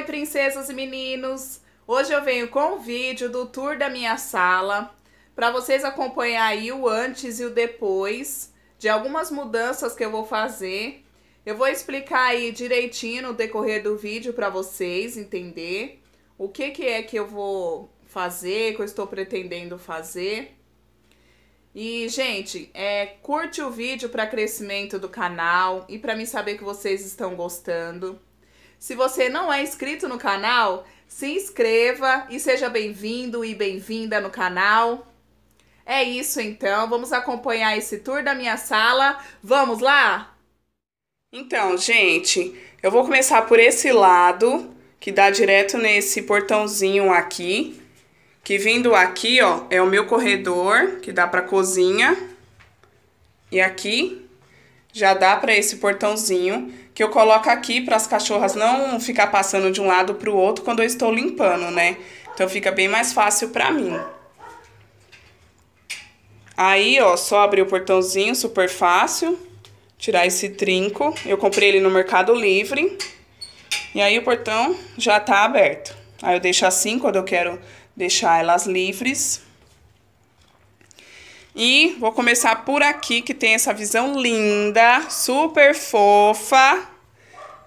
Oi, princesas e meninos! Hoje eu venho com o vídeo do tour da minha sala para vocês acompanhar aí o antes e o depois de algumas mudanças que eu vou fazer. Eu vou explicar aí direitinho no decorrer do vídeo para vocês entender o que, que é que eu vou fazer, que eu estou pretendendo fazer. E, gente, é, curte o vídeo para crescimento do canal e para mim saber que vocês estão gostando. Se você não é inscrito no canal, se inscreva e seja bem-vindo e bem-vinda no canal. É isso então, vamos acompanhar esse tour da minha sala. Vamos lá? Então, gente, eu vou começar por esse lado, que dá direto nesse portãozinho aqui. Que vindo aqui, ó, é o meu corredor, que dá pra cozinha. E aqui já dá para esse portãozinho que eu coloco aqui para as cachorras não ficar passando de um lado para o outro quando eu estou limpando, né? Então fica bem mais fácil para mim. Aí, ó, só abrir o portãozinho, super fácil. Tirar esse trinco. Eu comprei ele no Mercado Livre. E aí o portão já tá aberto. Aí eu deixo assim quando eu quero deixar elas livres. E vou começar por aqui, que tem essa visão linda, super fofa,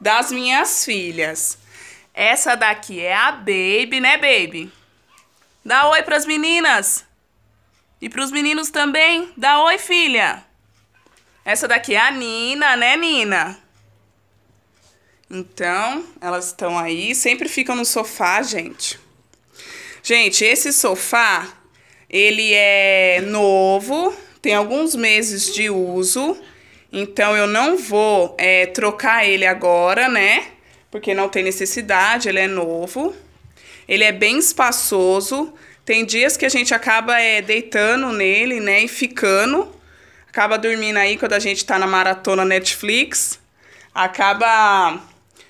das minhas filhas. Essa daqui é a Baby, né, Baby? Dá oi pras meninas. E pros meninos também. Dá oi, filha. Essa daqui é a Nina, né, Nina? Então, elas estão aí. Sempre ficam no sofá, gente. Gente, esse sofá ele é novo, tem alguns meses de uso, então eu não vou é, trocar ele agora, né? Porque não tem necessidade, ele é novo. Ele é bem espaçoso. Tem dias que a gente acaba é, deitando nele, né? E ficando. Acaba dormindo aí quando a gente tá na maratona Netflix. Acaba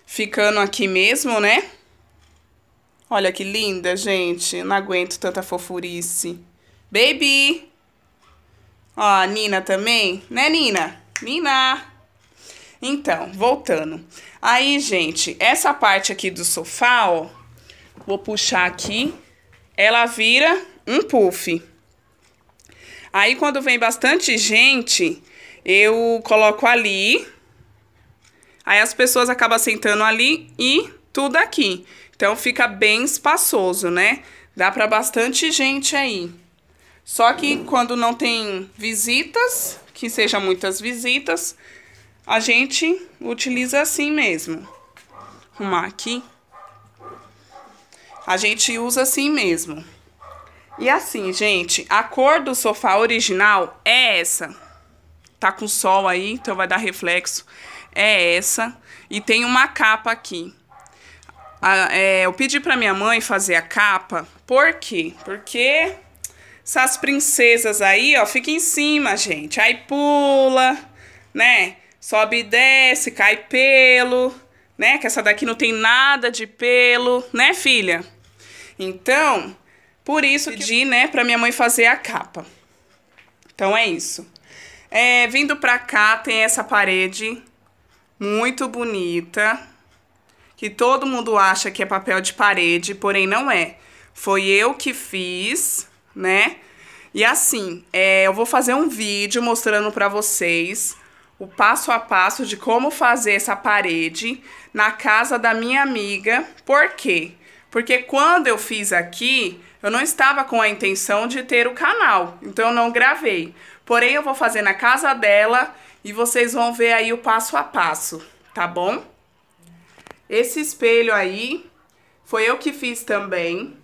ficando aqui mesmo, né? Olha que linda, gente. Não aguento tanta fofurice. Baby. Ó, a Nina também, né, Nina? Nina. Então, voltando. Aí, gente, essa parte aqui do sofá, ó, vou puxar aqui, ela vira um puff. Aí, quando vem bastante gente, eu coloco ali, aí as pessoas acabam sentando ali e tudo aqui. Então, fica bem espaçoso, né? Dá para bastante gente aí. Só que quando não tem visitas, que sejam muitas visitas, a gente utiliza assim mesmo. Arrumar aqui. A gente usa assim mesmo. E assim, gente, a cor do sofá original é essa. Tá com sol aí, então vai dar reflexo. É essa. E tem uma capa aqui. A, é, eu pedi pra minha mãe fazer a capa. Por quê? Porque essas princesas aí, ó, fica em cima, gente. Aí pula, né? Sobe e desce, cai pelo, né? Que essa daqui não tem nada de pelo, né, filha? Então, por isso que pedi, né, pra minha mãe fazer a capa. Então é isso. É, vindo pra cá, tem essa parede muito bonita, que todo mundo acha que é papel de parede, porém não é. Foi eu que fiz né? E assim, é, eu vou fazer um vídeo mostrando para vocês o passo a passo de como fazer essa parede na casa da minha amiga. Por quê? Porque quando eu fiz aqui, eu não estava com a intenção de ter o canal, então eu não gravei. Porém, eu vou fazer na casa dela e vocês vão ver aí o passo a passo, tá bom? Esse espelho aí foi eu que fiz também,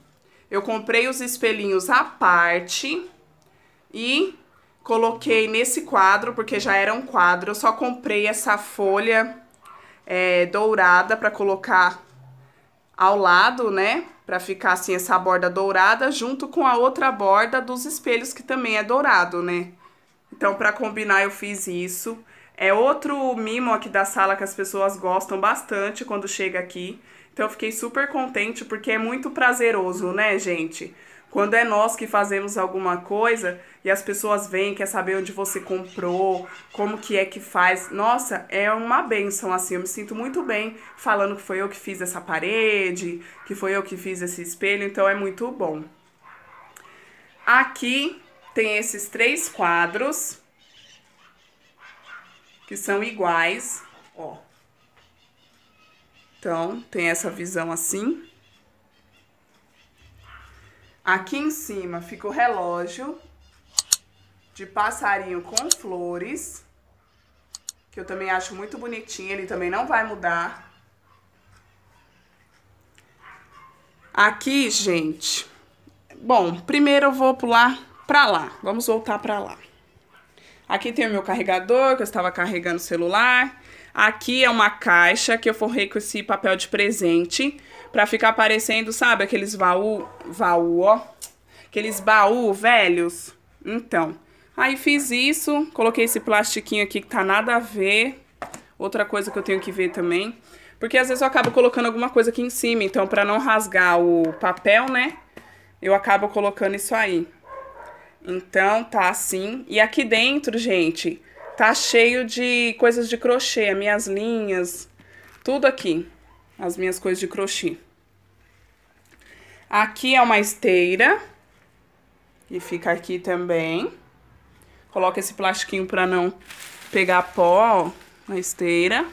eu comprei os espelhinhos à parte e coloquei nesse quadro, porque já era um quadro. Eu só comprei essa folha é, dourada para colocar ao lado, né? Pra ficar assim essa borda dourada junto com a outra borda dos espelhos que também é dourado, né? Então, para combinar, eu fiz isso. É outro mimo aqui da sala que as pessoas gostam bastante quando chega aqui. Então eu fiquei super contente porque é muito prazeroso, né, gente? Quando é nós que fazemos alguma coisa e as pessoas vêm, quer saber onde você comprou, como que é que faz. Nossa, é uma benção assim. Eu me sinto muito bem falando que foi eu que fiz essa parede, que foi eu que fiz esse espelho, então é muito bom. Aqui tem esses três quadros que são iguais, ó. Então, tem essa visão assim. Aqui em cima fica o relógio de passarinho com flores, que eu também acho muito bonitinho, ele também não vai mudar. Aqui, gente, bom, primeiro eu vou pular pra lá, vamos voltar pra lá. Aqui tem o meu carregador, que eu estava carregando o celular. Aqui é uma caixa que eu forrei com esse papel de presente para ficar parecendo, sabe, aqueles baú, baú, ó, aqueles baú velhos. Então, aí fiz isso, coloquei esse plastiquinho aqui que tá nada a ver. Outra coisa que eu tenho que ver também, porque às vezes eu acabo colocando alguma coisa aqui em cima, então para não rasgar o papel, né? Eu acabo colocando isso aí. Então tá assim. E aqui dentro, gente, Tá cheio de coisas de crochê, as minhas linhas, tudo aqui, as minhas coisas de crochê. Aqui é uma esteira, e fica aqui também. Coloca esse plastiquinho para não pegar pó, ó, na esteira.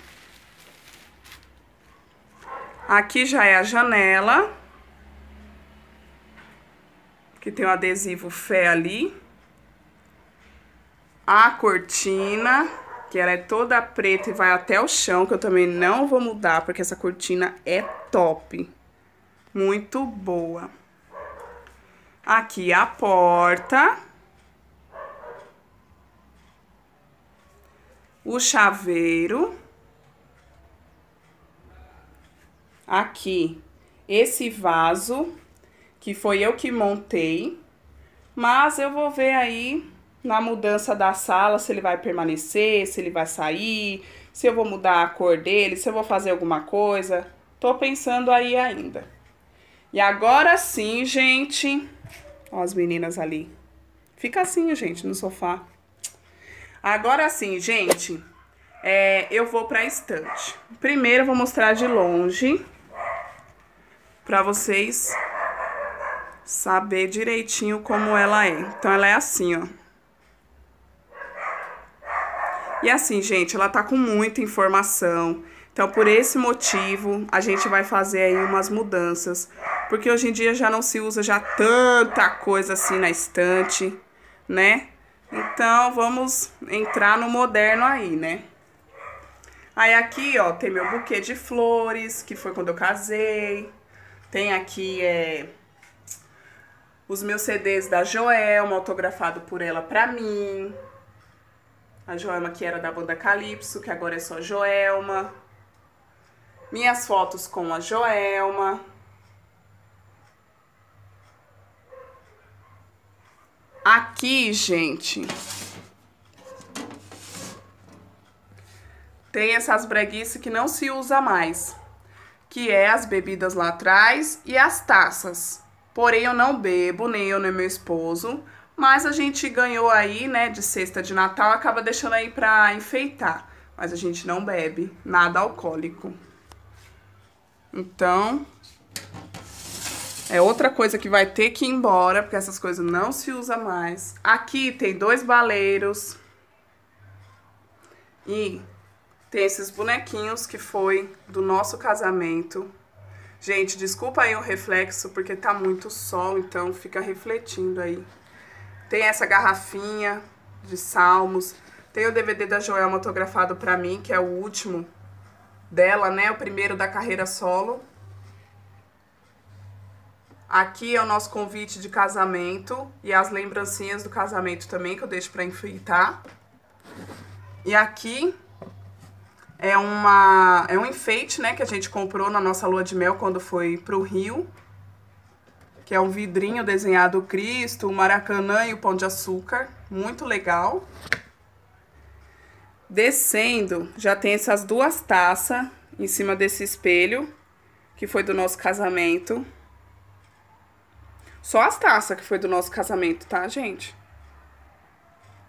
Aqui já é a janela, que tem o um adesivo fé ali a cortina, que ela é toda preta e vai até o chão, que eu também não vou mudar, porque essa cortina é top. Muito boa. Aqui a porta. O chaveiro. Aqui esse vaso, que foi eu que montei. Mas eu vou ver aí na mudança da sala, se ele vai permanecer, se ele vai sair, se eu vou mudar a cor dele, se eu vou fazer alguma coisa. Tô pensando aí ainda. E agora sim, gente. Ó, as meninas ali. Fica assim, gente, no sofá. Agora sim, gente. É, eu vou pra estante. Primeiro eu vou mostrar de longe. Pra vocês saber direitinho como ela é. Então ela é assim, ó. E assim, gente, ela tá com muita informação. Então, por esse motivo, a gente vai fazer aí umas mudanças. Porque hoje em dia já não se usa já tanta coisa assim na estante, né? Então, vamos entrar no moderno aí, né? Aí aqui, ó, tem meu buquê de flores, que foi quando eu casei. Tem aqui é, os meus CDs da Joelma, autografado por ela pra mim. A Joelma que era da banda Calypso, que agora é só Joelma. Minhas fotos com a Joelma. Aqui, gente, tem essas breguices que não se usa mais, que é as bebidas lá atrás e as taças. Porém, eu não bebo, nem eu, nem meu esposo, mas a gente ganhou aí, né, de sexta de Natal, acaba deixando aí para enfeitar. Mas a gente não bebe nada alcoólico. Então, é outra coisa que vai ter que ir embora, porque essas coisas não se usa mais. Aqui tem dois baleiros. E tem esses bonequinhos que foi do nosso casamento. Gente, desculpa aí o reflexo, porque tá muito sol, então fica refletindo aí. Tem essa garrafinha de salmos. Tem o DVD da Joel autografado para mim, que é o último dela, né? O primeiro da carreira solo. Aqui é o nosso convite de casamento e as lembrancinhas do casamento também que eu deixo para enfeitar. E aqui é uma é um enfeite, né, que a gente comprou na nossa lua de mel quando foi pro Rio que é um vidrinho desenhado Cristo, o Maracanã e o Pão de Açúcar. Muito legal. Descendo, já tem essas duas taças em cima desse espelho, que foi do nosso casamento. Só as taças que foi do nosso casamento, tá, gente?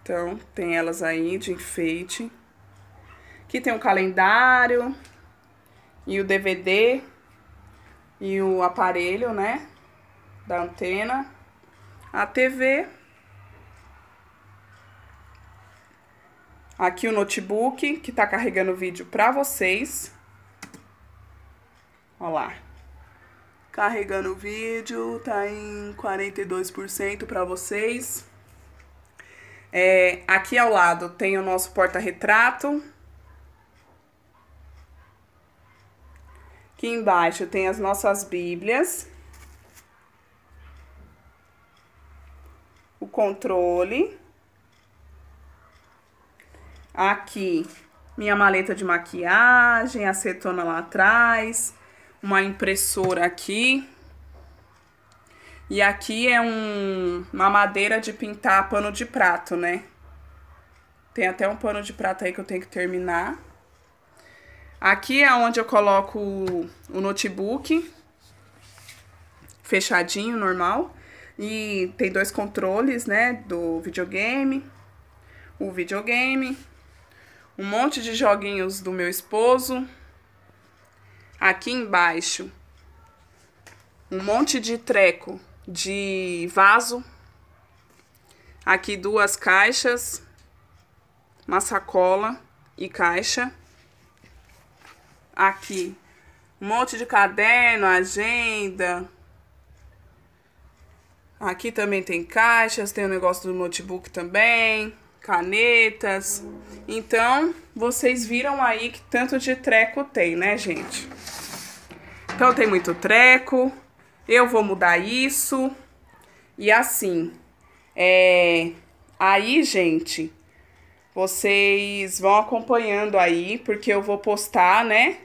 Então, tem elas aí de enfeite. Aqui tem o um calendário e o DVD e o aparelho, né? da antena a TV. Aqui o notebook que está carregando o vídeo para vocês. Olha lá. Carregando o vídeo, tá em 42% para vocês. É, aqui ao lado tem o nosso porta-retrato. Aqui embaixo tem as nossas bíblias. o controle. Aqui, minha maleta de maquiagem, acetona lá atrás, uma impressora aqui. E aqui é um, uma madeira de pintar pano de prato, né? Tem até um pano de prato aí que eu tenho que terminar. Aqui é onde eu coloco o notebook, fechadinho, normal. E tem dois controles, né? Do videogame, o videogame, um monte de joguinhos do meu esposo. Aqui embaixo, um monte de treco de vaso. Aqui duas caixas, uma sacola e caixa. Aqui um monte de caderno, agenda, Aqui também tem caixas, tem o negócio do notebook também, canetas. Então, vocês viram aí que tanto de treco tem, né, gente? Então tem muito treco. Eu vou mudar isso. E assim, é... aí, gente, vocês vão acompanhando aí, porque eu vou postar, né?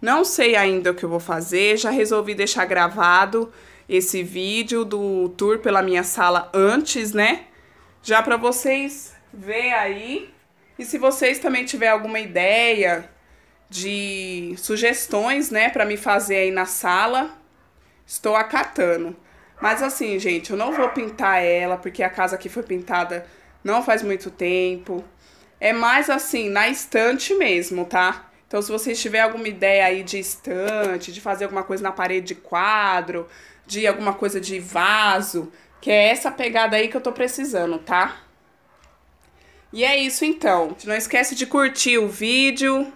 Não sei ainda o que eu vou fazer, já resolvi deixar gravado esse vídeo do tour pela minha sala antes, né? Já para vocês ver aí. E se vocês também tiver alguma ideia de sugestões, né, para me fazer aí na sala, estou acatando. Mas assim, gente, eu não vou pintar ela porque a casa aqui foi pintada não faz muito tempo. É mais assim, na estante mesmo, tá? Então, se vocês tiverem alguma ideia aí de estante, de fazer alguma coisa na parede de quadro, de alguma coisa de vaso, que é essa pegada aí que eu tô precisando, tá? E é isso então. Não esquece de curtir o vídeo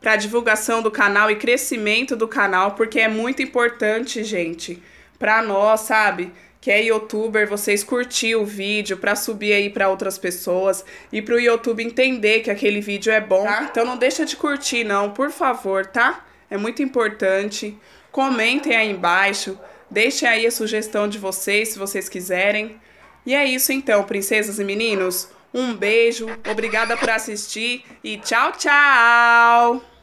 para divulgação do canal e crescimento do canal, porque é muito importante, gente, para nós, sabe? Que é youtuber, vocês curtir o vídeo para subir aí para outras pessoas e para o YouTube entender que aquele vídeo é bom. Tá? Então não deixa de curtir não, por favor, tá? É muito importante. Comentem aí embaixo Deixem aí a sugestão de vocês, se vocês quiserem. E é isso então, princesas e meninos. Um beijo, obrigada por assistir e tchau, tchau!